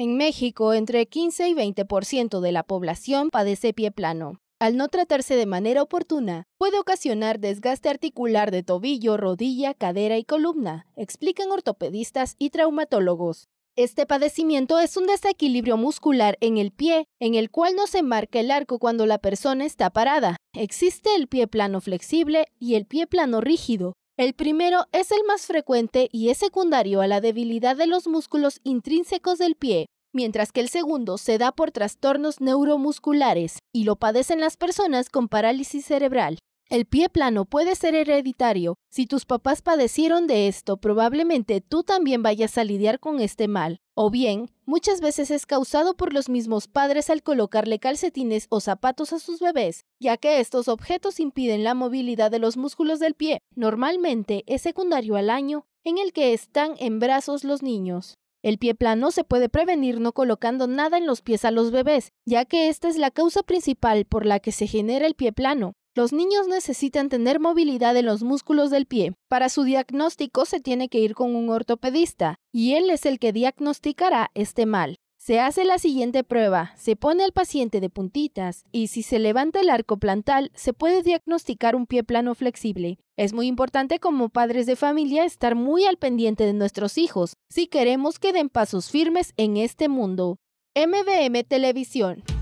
En México, entre 15 y 20% de la población padece pie plano. Al no tratarse de manera oportuna, puede ocasionar desgaste articular de tobillo, rodilla, cadera y columna, explican ortopedistas y traumatólogos. Este padecimiento es un desequilibrio muscular en el pie, en el cual no se marca el arco cuando la persona está parada. Existe el pie plano flexible y el pie plano rígido, el primero es el más frecuente y es secundario a la debilidad de los músculos intrínsecos del pie, mientras que el segundo se da por trastornos neuromusculares y lo padecen las personas con parálisis cerebral. El pie plano puede ser hereditario. Si tus papás padecieron de esto, probablemente tú también vayas a lidiar con este mal. O bien, muchas veces es causado por los mismos padres al colocarle calcetines o zapatos a sus bebés, ya que estos objetos impiden la movilidad de los músculos del pie. Normalmente es secundario al año en el que están en brazos los niños. El pie plano se puede prevenir no colocando nada en los pies a los bebés, ya que esta es la causa principal por la que se genera el pie plano. Los niños necesitan tener movilidad en los músculos del pie. Para su diagnóstico se tiene que ir con un ortopedista y él es el que diagnosticará este mal. Se hace la siguiente prueba, se pone al paciente de puntitas y si se levanta el arco plantal se puede diagnosticar un pie plano flexible. Es muy importante como padres de familia estar muy al pendiente de nuestros hijos si queremos que den pasos firmes en este mundo. MBM Televisión